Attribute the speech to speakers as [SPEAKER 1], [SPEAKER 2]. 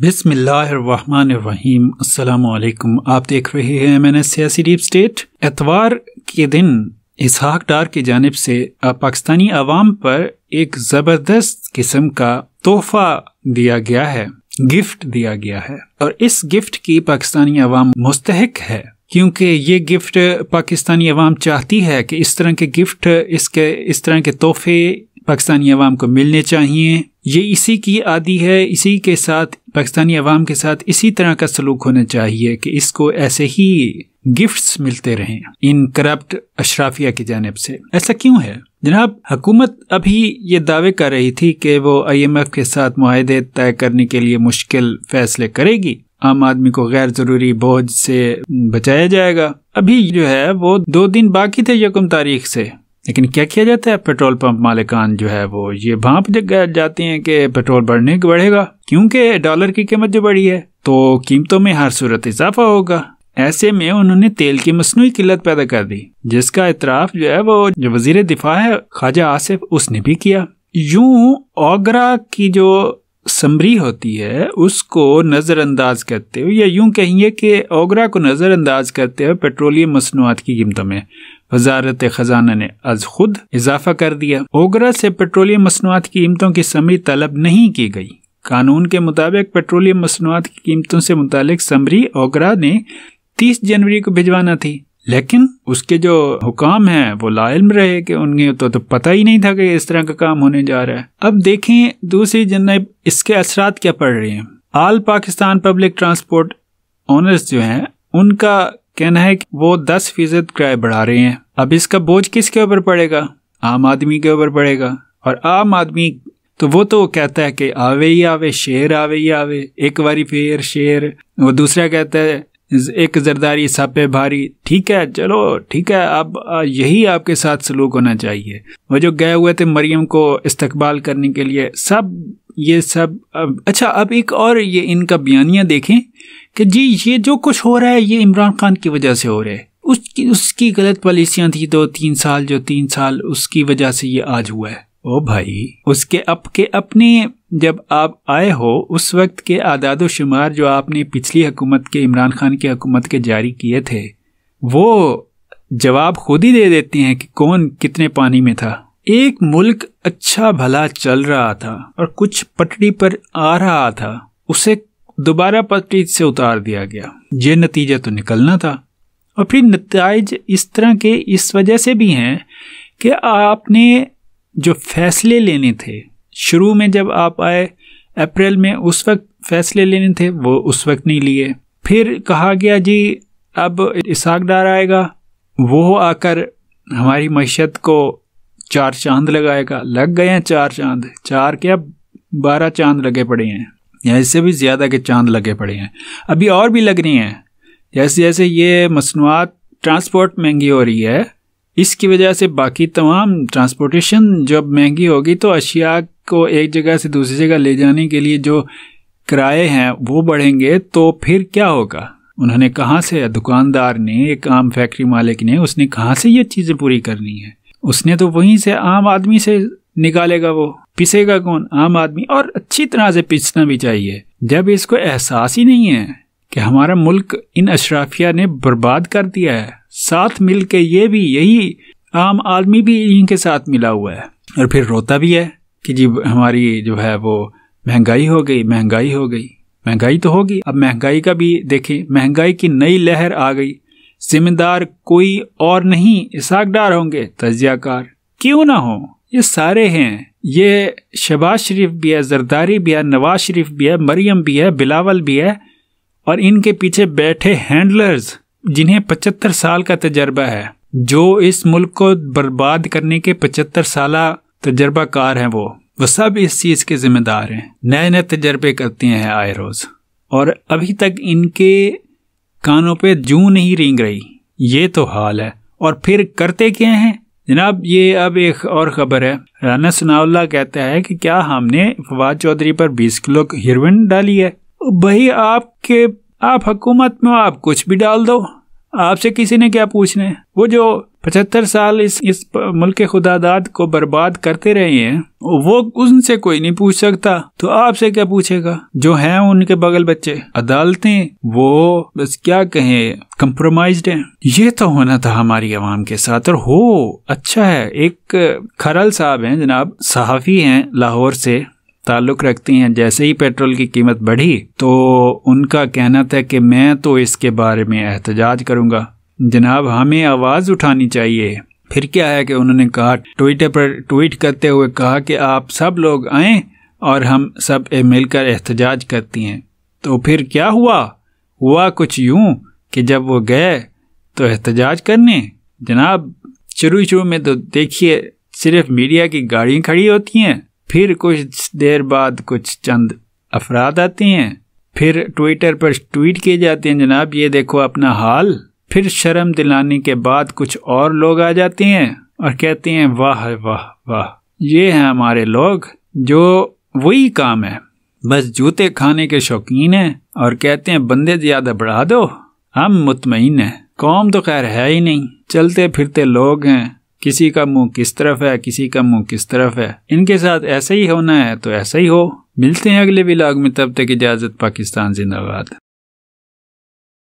[SPEAKER 1] बिसमीम अल्लाम आप देख रहे हैं मैंने सियासी डीप स्टेट एतवार के दिन इसहाक डार की जानब से पाकिस्तानी आवाम पर एक ज़बरदस्त किस्म का तोहफा दिया गया है गिफ्ट दिया गया है और इस गिफ्ट की पाकिस्तानी आवाम मुस्तक है क्योंकि ये गिफ्ट पाकिस्तानी अवाम चाहती है कि इस तरह के गिफ्ट इसके इस तरह के तोहफे पाकिस्तानी अवाम को मिलने चाहिए ये इसी की आदि है इसी के साथ पाकिस्तानी अवाम के साथ इसी तरह का सलूक होना चाहिए कि इसको ऐसे ही गिफ्ट्स मिलते रहें इन करप्ट अशराफिया की जानब से ऐसा क्यों है जनाब हुकूमत अभी ये दावे कर रही थी कि वो आईएमएफ के साथ माहदे तय करने के लिए मुश्किल फैसले करेगी आम आदमी को गैर जरूरी बोझ से बचाया जाएगा अभी जो है वो दो दिन बाकी थे यकम तारीख से लेकिन क्या किया जाता है पेट्रोल पंप मालिकान जो है वो ये भाप जाते हैं कि पेट्रोल बढ़ने बढ़ेगा क्योंकि डॉलर की कीमत जो बढ़ी है तो कीमतों में हर सूरत इजाफा होगा ऐसे में उन्होंने तेल की मसनू किल्लत पैदा कर दी जिसका इतराफ जो है वो जो वजीर दिफा है ख्वाजा आसिफ उसने भी किया यूं ओगरा की जो समरी होती है उसको नज़रअंदाज करते हुए या यूं कहेंगे कि ओगरा को नज़रअंदाज करते हुए पेट्रोलियम मसनूआत की कीमतों में वजारत खजाना ने अज खुद इजाफा कर दिया ओगरा से पेट्रोलियम मसनूआत की कीमतों की समरी तलब नहीं की गई कानून के मुताबिक पेट्रोलियम मसनूआत की कीमतों से मुतालिक समरी ओगरा ने 30 जनवरी को भिजवाना थी लेकिन उसके जो हुकाम हैं वो लाइम रहे कि उन्हें तो, तो पता ही नहीं था कि इस तरह का काम होने जा रहा है अब देखें दूसरी जनब इसके असरात क्या पड़ रहे हैं all Pakistan public transport owners जो हैं उनका कहना है कि वो दस फीसद किराए बढ़ा रहे हैं अब इसका बोझ किसके ऊपर पड़ेगा आम आदमी के ऊपर पड़ेगा और आम आदमी तो वो तो कहता है कि आवे ही आवे शेर आवे ही आवे एक बारी फेर शेर वो दूसरा कहता है एक जरदारी सापे भारी ठीक है चलो ठीक है अब यही आपके साथ सलूक होना चाहिए वो जो गए हुए थे मरियम को इस्तकबाल करने के लिए सब ये सब अब, अच्छा अब एक और ये इनका बयानिया देखें कि जी ये जो कुछ हो रहा है ये इमरान खान की वजह से हो रहा है उसकी उसकी गलत पॉलिसियाँ थी दो तीन साल जो तीन साल उसकी वजह से ये आज हुआ है ओ भाई उसके अप के अपने जब आप आए हो उस वक्त के आदाद शुमार जो आपने पिछली हुकूमत के इमरान खान की हुकूमत के जारी किए थे वो जवाब खुद ही दे देते हैं कि कौन कितने पानी में था एक मुल्क अच्छा भला चल रहा था और कुछ पटरी पर आ रहा था उसे दोबारा पैकेज से उतार दिया गया ये नतीजा तो निकलना था और फिर नतज इस तरह के इस वजह से भी हैं कि आपने जो फैसले लेने थे शुरू में जब आप आए अप्रैल में उस वक्त फैसले लेने थे वो उस वक्त नहीं लिए फिर कहा गया जी अब इसाक डार आएगा वो आकर हमारी मीशत को चार चांद लगाएगा लग गए हैं चार चांद चार क्या बारह चांद लगे पड़े हैं या इससे भी ज़्यादा के चांद लगे पड़े हैं अभी और भी लग रही हैं जैसे जैसे ये मसनूआत ट्रांसपोर्ट महंगी हो रही है इसकी वजह से बाकी तमाम ट्रांसपोर्टेशन जब महंगी होगी तो अशिया को एक जगह से दूसरी जगह ले जाने के लिए जो किराए हैं वो बढ़ेंगे तो फिर क्या होगा उन्होंने कहाँ से दुकानदार ने एक आम फैक्ट्री मालिक ने उसने कहाँ से ये चीज़ें पूरी करनी है उसने तो वहीं से आम आदमी से निकालेगा वो पिसेगा कौन आम आदमी और अच्छी तरह से पिसना भी चाहिए जब इसको एहसास ही नहीं है कि हमारा मुल्क इन अशराफिया ने बर्बाद कर दिया है साथ मिल के ये भी यही आम आदमी भी इनके साथ मिला हुआ है और फिर रोता भी है कि जी हमारी जो है वो महंगाई हो गई महंगाई हो गई महंगाई तो होगी अब महंगाई का भी देखें महंगाई की नई लहर आ गई जिम्मेदार कोई और नहीं इसाकदार होंगे तजियाकार क्यों ना हो ये सारे हैं ये शहबाज शरीफ भी है जरदारी भी है नवाज शरीफ भी है मरियम भी है बिलावल भी है और इनके पीछे बैठे हैंडलर्स जिन्हें पचहत्तर साल का तजर्बा है जो इस मुल्क को बर्बाद करने के पचहत्तर साल तजर्बाकार हैं वो वो सब इस चीज़ के जिम्मेदार हैं नए नए तजर्बे करते हैं आए रोज़ और अभी तक इनके कानों पे जू नहीं रेंग रही ये तो हाल है और फिर करते क्या हैं जनाब ये अब एक और खबर है राना सनाउल्ला कहता है कि क्या हमने फवाद चौधरी पर 20 किलो हिरोइन डाली है भाई आपके आप हुकूमत में आप कुछ भी डाल दो आपसे किसी ने क्या पूछना है वो जो पचहत्तर साल इस इस मुल्क खुदादाद को बर्बाद करते रहे हैं वो उनसे कोई नहीं पूछ सकता तो आपसे क्या पूछेगा जो हैं उनके बगल बच्चे अदालतें वो बस क्या कहें कंप्रोमाइज हैं ये तो होना था हमारी आवाम के साथ और हो अच्छा है एक खरल साहब हैं जनाब सहाफ़ी हैं लाहौर से ताल्लुक़ रखती हैं जैसे ही पेट्रोल की कीमत बढ़ी तो उनका कहना था कि मैं तो इसके बारे में एहतजाज करूंगा जनाब हमें आवाज़ उठानी चाहिए फिर क्या है कि उन्होंने कहा ट्विटर पर ट्वीट करते हुए कहा कि आप सब लोग आए और हम सब मिलकर एहतजाज करती हैं तो फिर क्या हुआ हुआ कुछ यूं कि जब वो गए तो एहतजाज करने जनाब शुरू शुरू में तो देखिए सिर्फ मीडिया की गाड़ियाँ खड़ी होती हैं फिर कुछ देर बाद कुछ चंद अफराद आते हैं फिर ट्विटर पर ट्वीट किए जाते हैं जनाब ये देखो अपना हाल फिर शर्म दिलाने के बाद कुछ और लोग आ जाते हैं और कहते हैं वाह वाह वाह ये हैं हमारे लोग जो वही काम है बस जूते खाने के शौकीन हैं और कहते हैं बंदे ज़्यादा बढ़ा दो हम मुतमिन हैं कौम तो खैर है ही नहीं चलते फिरते लोग हैं किसी का मुंह किस तरफ है किसी का मुंह किस तरफ है इनके साथ ऐसा ही होना है तो ऐसा ही हो मिलते हैं अगले व्लाग में तब तक इजाज़त पाकिस्तान जिंदाबाद